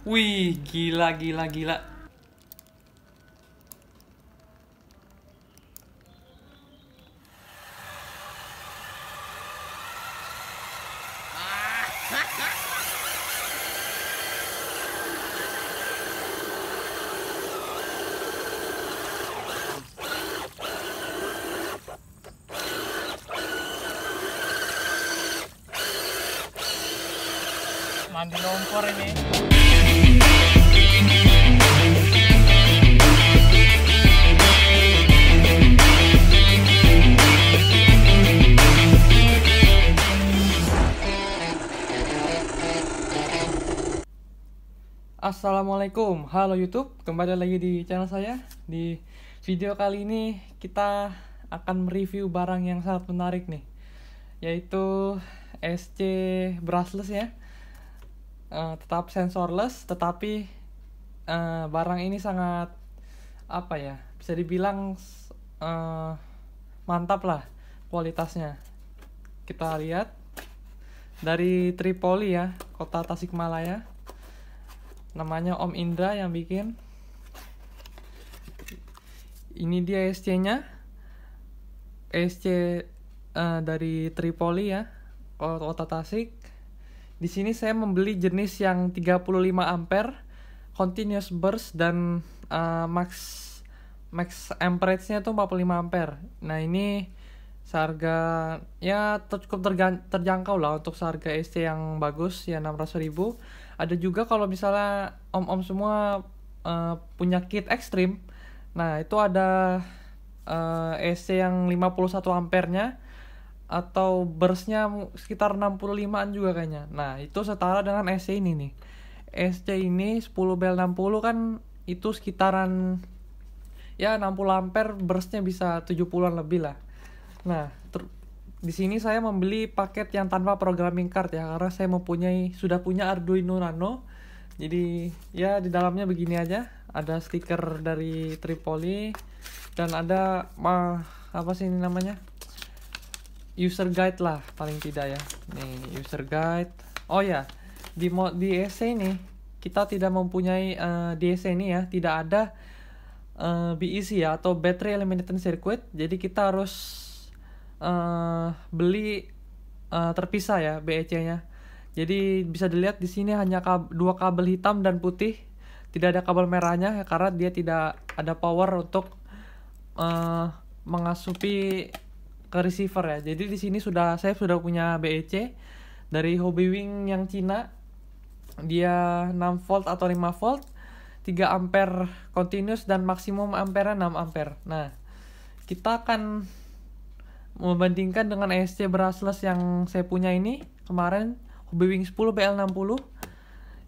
Wih, gila, gila, gila. mandi lompor ini Assalamualaikum, halo YouTube, kembali lagi di channel saya. Di video kali ini kita akan mereview barang yang sangat menarik nih, yaitu SC brushless ya. Eh, tetap sensorless tetapi uh, barang ini sangat apa ya bisa dibilang uh, mantap lah kualitasnya kita lihat dari Tripoli ya kota Tasikmalaya namanya Om Indra yang bikin ini dia SC-nya SC uh, dari Tripoli ya kota Tasik di sini saya membeli jenis yang 35 ampere, continuous burst dan uh, max max amperage-nya itu 45 ampere. Nah, ini seharga ya cukup terjangkau lah untuk seharga SC yang bagus ya 600.000. Ada juga kalau misalnya om-om semua uh, punya kit ekstrim. Nah, itu ada uh, eh, SC yang 51 ampere-nya atau burstnya sekitar 65an juga kayaknya nah itu setara dengan SC ini nih SC ini 10 bel 60 kan itu sekitaran ya 60 ampere burstnya bisa 70an lebih lah nah di sini saya membeli paket yang tanpa programming card ya karena saya mempunyai sudah punya Arduino Nano jadi ya di dalamnya begini aja ada stiker dari Tripoli dan ada apa sih ini namanya user guide lah paling tidak ya nih user guide oh ya di mod di EC nih kita tidak mempunyai uh, di EC ini ya tidak ada uh, eh, BEC ya atau battery eliminated circuit jadi kita harus uh, beli uh, terpisah ya BEC nya jadi bisa dilihat di sini hanya kab dua kabel hitam dan putih tidak ada kabel merahnya karena dia tidak ada power untuk uh, mengasupi ke receiver ya. Jadi di sini sudah saya sudah punya BEC dari Hobby Wing yang Cina. Dia 6 volt atau 5 volt, 3 ampere continuous dan maksimum ampere 6 ampere. Nah, kita akan membandingkan dengan ESC brushless yang saya punya ini kemarin Hobby Wing 10 BL60.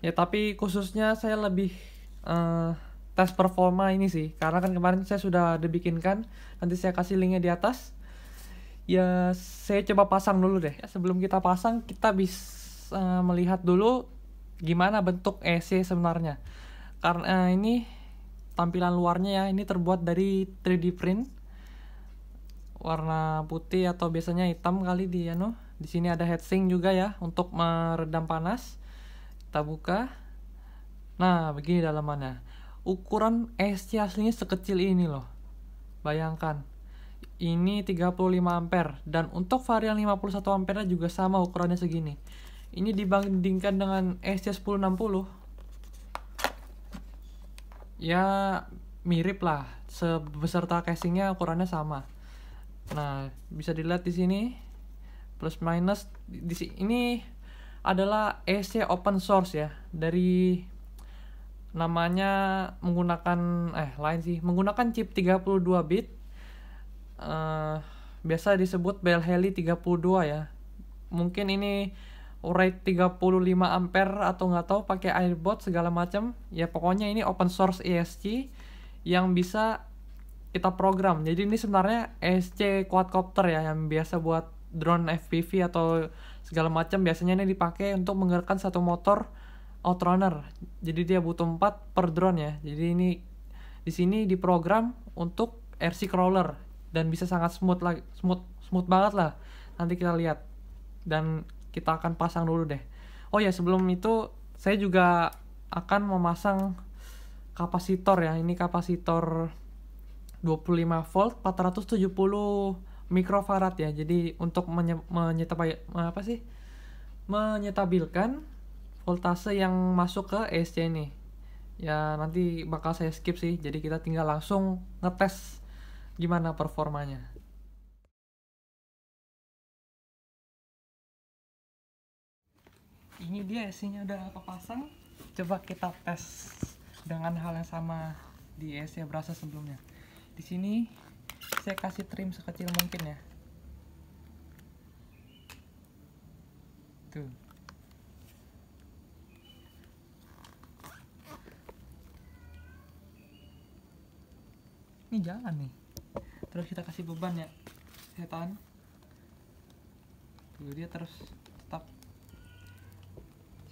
Ya, tapi khususnya saya lebih uh, tes performa ini sih karena kan kemarin saya sudah dibikinkan nanti saya kasih linknya di atas ya saya coba pasang dulu deh. Ya, sebelum kita pasang, kita bisa eh, melihat dulu gimana bentuk EC sebenarnya. Karena eh, ini tampilan luarnya ya, ini terbuat dari 3D print warna putih atau biasanya hitam kali di no anu, Di sini ada heatsink juga ya untuk meredam panas. Kita buka. Nah, begini dalamannya. Ukuran EC aslinya sekecil ini loh. Bayangkan ini 35 ampere dan untuk varian 51 ampere juga sama ukurannya segini ini dibandingkan dengan SC1060 ya mirip lah sebeserta casingnya ukurannya sama nah bisa dilihat di sini plus minus di sini ini adalah SC open source ya dari namanya menggunakan eh lain sih menggunakan chip 32 bit uh, biasa disebut bell heli 32 ya. Mungkin ini urai 35 ampere atau nggak tahu pakai airbot segala macam. Ya pokoknya ini open source ESC yang bisa kita program. Jadi ini sebenarnya ESC quadcopter ya yang biasa buat drone FPV atau segala macam biasanya ini dipakai untuk menggerakkan satu motor outrunner. Jadi dia butuh 4 per drone ya. Jadi ini di sini diprogram untuk RC crawler dan bisa sangat smooth lah smooth smooth banget lah nanti kita lihat dan kita akan pasang dulu deh oh ya sebelum itu saya juga akan memasang kapasitor ya ini kapasitor 25 volt 470 mikrofarad ya jadi untuk menye menyetapai apa sih menyetabilkan voltase yang masuk ke ESC ini ya nanti bakal saya skip sih jadi kita tinggal langsung ngetes gimana performanya? Ini dia esinya udah aku pasang. Coba kita tes dengan hal yang sama di es yang berasa sebelumnya. Di sini saya kasih trim sekecil mungkin ya. Tuh. Ini jalan nih terus kita kasih beban ya setan tuh dia terus tetap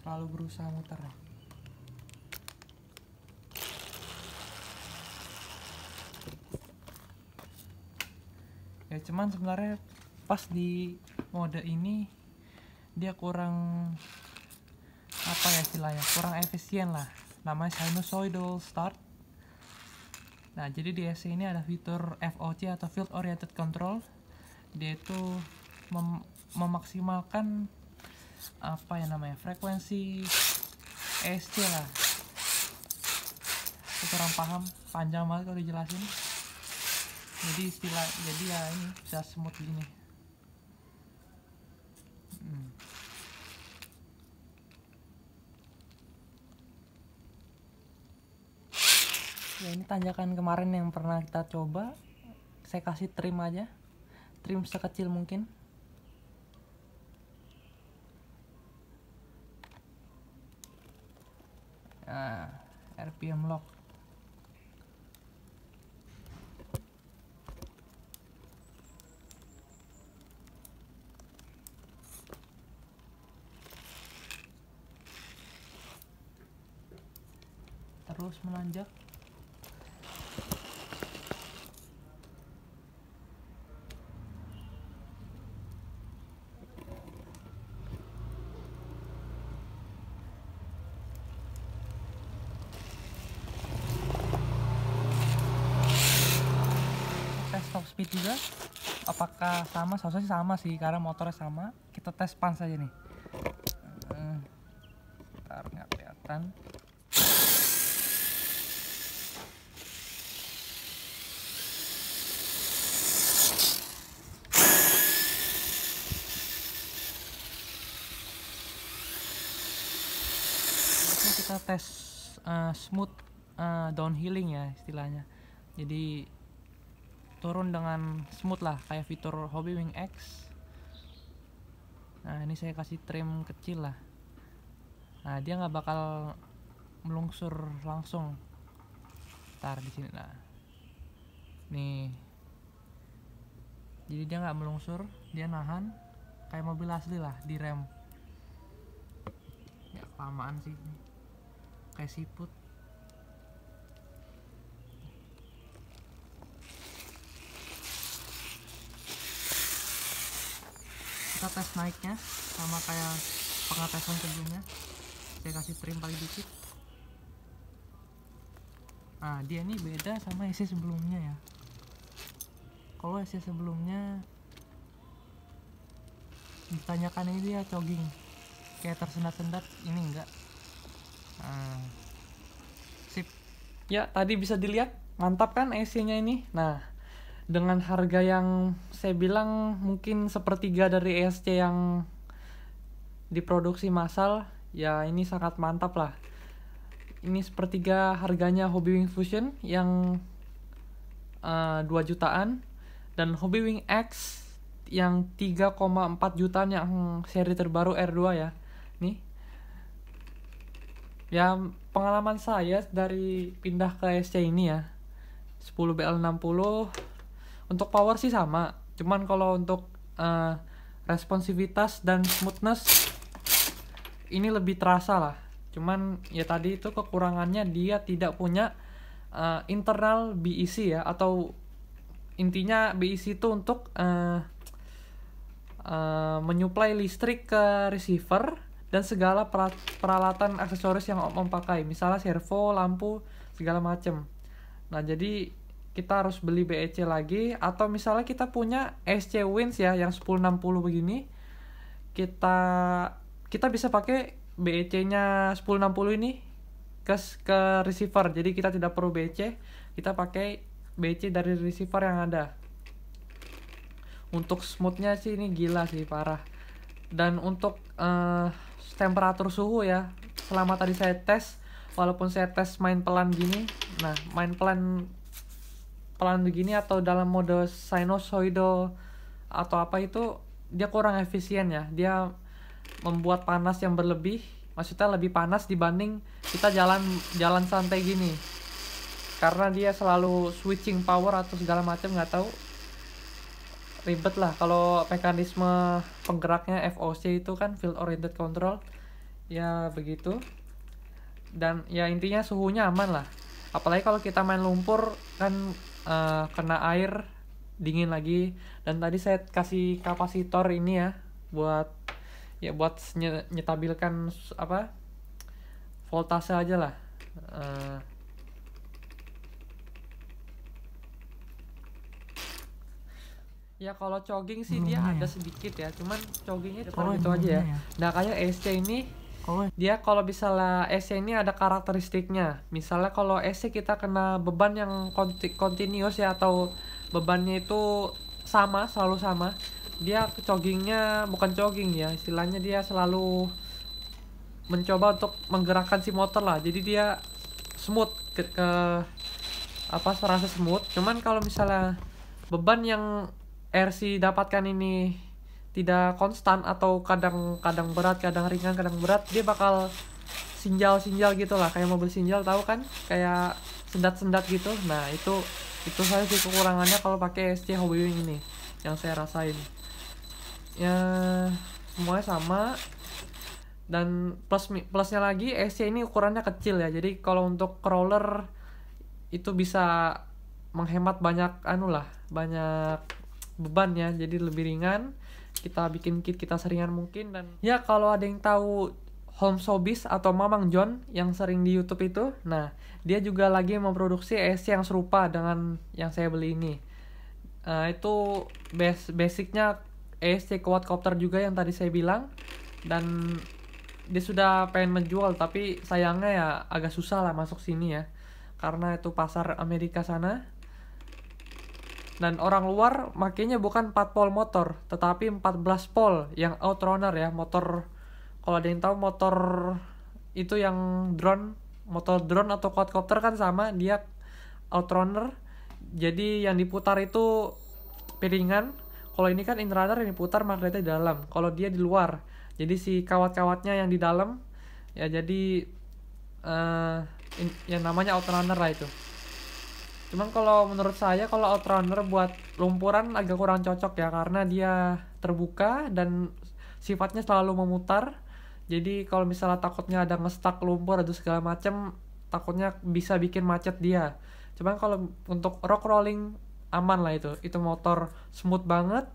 selalu berusaha muter ya cuman sebenarnya pas di mode ini dia kurang apa ya istilahnya kurang efisien lah namanya sinusoidal start Nah, jadi di SC ini ada fitur FOC atau Field Oriented Control. Dia itu mem memaksimalkan apa ya namanya frekuensi ESC lah. kurang paham, panjang banget kalau dijelasin. Jadi istilah, jadi ya ini bisa smooth gini. ya ini tanjakan kemarin yang pernah kita coba saya kasih trim aja trim sekecil mungkin nah ya, RPM lock terus menanjak speed juga apakah sama Sosoknya sih sama sih karena motornya sama kita tes pan saja nih eh, ntar nggak kelihatan kita tes uh, smooth uh, downhilling ya istilahnya jadi turun dengan smooth lah kayak fitur Hobby Wing X nah ini saya kasih trim kecil lah nah dia nggak bakal melungsur langsung tar di sini nah nih jadi dia nggak melungsur dia nahan kayak mobil asli lah di rem ya kelamaan sih kayak siput kita tes naiknya sama kayak pengetesan sebelumnya saya kasih trim paling dikit nah dia ini beda sama isi sebelumnya ya kalau isi sebelumnya ditanyakan ini dia jogging kayak tersendat-sendat ini enggak nah, sip ya tadi bisa dilihat mantap kan AC nya ini nah dengan harga yang saya bilang mungkin sepertiga dari ESC yang diproduksi massal ya ini sangat mantap lah ini sepertiga harganya Hobby Wing Fusion yang uh, eh, 2 jutaan dan Hobby Wing X yang 3,4 jutaan yang seri terbaru R2 ya nih ya pengalaman saya dari pindah ke e SC ini ya 10 BL60 untuk power sih sama cuman kalau untuk uh, responsivitas dan smoothness ini lebih terasa lah cuman ya tadi itu kekurangannya dia tidak punya uh, internal BEC ya atau intinya BEC itu untuk uh, uh, menyuplai listrik ke receiver dan segala peralatan aksesoris yang om, om pakai misalnya servo lampu segala macem nah jadi kita harus beli BEC lagi atau misalnya kita punya SC Wins ya yang 1060 begini kita kita bisa pakai BEC-nya 1060 ini ke ke receiver. Jadi kita tidak perlu BEC, kita pakai BEC dari receiver yang ada. Untuk smoothnya sih ini gila sih parah. Dan untuk uh, temperatur suhu ya, selama tadi saya tes, walaupun saya tes main pelan gini, nah main pelan pelan begini atau dalam mode sinusoidal atau apa itu dia kurang efisien ya dia membuat panas yang berlebih maksudnya lebih panas dibanding kita jalan jalan santai gini karena dia selalu switching power atau segala macam nggak tahu ribet lah kalau mekanisme penggeraknya FOC itu kan field oriented control ya begitu dan ya intinya suhunya aman lah apalagi kalau kita main lumpur kan uh, kena air dingin lagi dan tadi saya kasih kapasitor ini ya buat ya buat nyetabilkan apa voltase aja lah uh, ya kalau jogging sih dia ada ya. sedikit ya cuman cogingnya oh, cuma itu aja ya. ya nah kayak e SC ini Oh. Dia kalau misalnya EC ini ada karakteristiknya. Misalnya kalau EC kita kena beban yang konti ya atau bebannya itu sama selalu sama. Dia joggingnya bukan jogging ya, istilahnya dia selalu mencoba untuk menggerakkan si motor lah. Jadi dia smooth ke, ke apa serasa smooth. Cuman kalau misalnya beban yang RC dapatkan ini tidak konstan atau kadang kadang berat kadang ringan kadang berat dia bakal sinjal sinjal gitu lah, kayak mobil sinjal tahu kan kayak sendat sendat gitu nah itu itu saya sih kekurangannya kalau pakai SC Hobby Wing ini yang saya rasain ya semuanya sama dan plus plusnya lagi SC ini ukurannya kecil ya jadi kalau untuk crawler itu bisa menghemat banyak anu lah banyak beban ya jadi lebih ringan kita bikin kit kita seringan mungkin dan ya kalau ada yang tahu Home Sobis atau Mamang John yang sering di YouTube itu, nah dia juga lagi memproduksi es yang serupa dengan yang saya beli ini. Uh, itu base basicnya ESC quadcopter juga yang tadi saya bilang dan dia sudah pengen menjual tapi sayangnya ya agak susah lah masuk sini ya karena itu pasar Amerika sana dan orang luar makanya bukan 4 pol motor, tetapi 14 pol yang outrunner ya, motor kalau ada yang tahu motor itu yang drone, motor drone atau quadcopter kan sama, dia outrunner. Jadi yang diputar itu piringan, kalau ini kan inrunner yang diputar magnetnya di dalam, kalau dia di luar. Jadi si kawat-kawatnya yang di dalam ya jadi uh, yang namanya outrunner lah itu. Cuman kalau menurut saya kalau outrunner buat lumpuran agak kurang cocok ya karena dia terbuka dan sifatnya selalu memutar. Jadi kalau misalnya takutnya ada ngestak lumpur atau segala macem takutnya bisa bikin macet dia. Cuman kalau untuk rock rolling aman lah itu. Itu motor smooth banget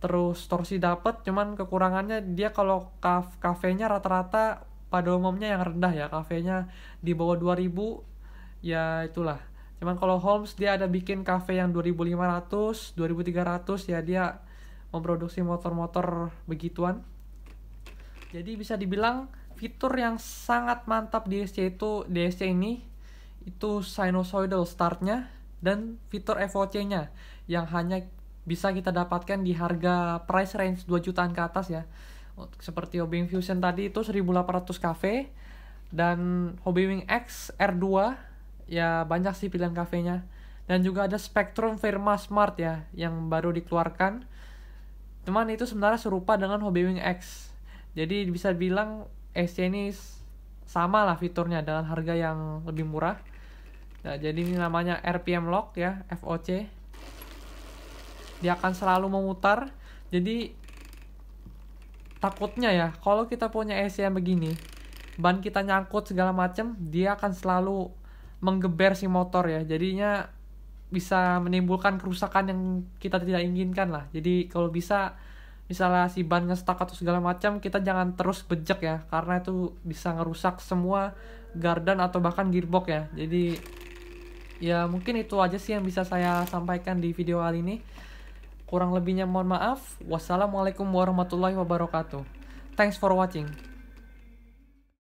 terus torsi dapet cuman kekurangannya dia kalau kaf kafenya rata-rata pada umumnya yang rendah ya kafenya di bawah 2000 ya itulah Cuman kalau Holmes dia ada bikin cafe yang 2500, 2300 ya dia memproduksi motor-motor begituan. Jadi bisa dibilang fitur yang sangat mantap di SC itu DSC ini itu sinusoidal startnya dan fitur FOC-nya yang hanya bisa kita dapatkan di harga price range 2 jutaan ke atas ya. Seperti Hobbywing Fusion tadi itu 1800 cafe dan Hobbywing X R2 ya banyak sih pilihan kafenya dan juga ada Spectrum Firma Smart ya yang baru dikeluarkan cuman itu sebenarnya serupa dengan Wing X jadi bisa bilang SC ini sama lah fiturnya dengan harga yang lebih murah nah, jadi ini namanya RPM lock ya FOC dia akan selalu memutar jadi takutnya ya kalau kita punya AC yang begini ban kita nyangkut segala macem dia akan selalu menggeber si motor ya jadinya bisa menimbulkan kerusakan yang kita tidak inginkan lah jadi kalau bisa misalnya si ban ngestak atau segala macam kita jangan terus bejek ya karena itu bisa ngerusak semua gardan atau bahkan gearbox ya jadi ya mungkin itu aja sih yang bisa saya sampaikan di video kali ini kurang lebihnya mohon maaf wassalamualaikum warahmatullahi wabarakatuh thanks for watching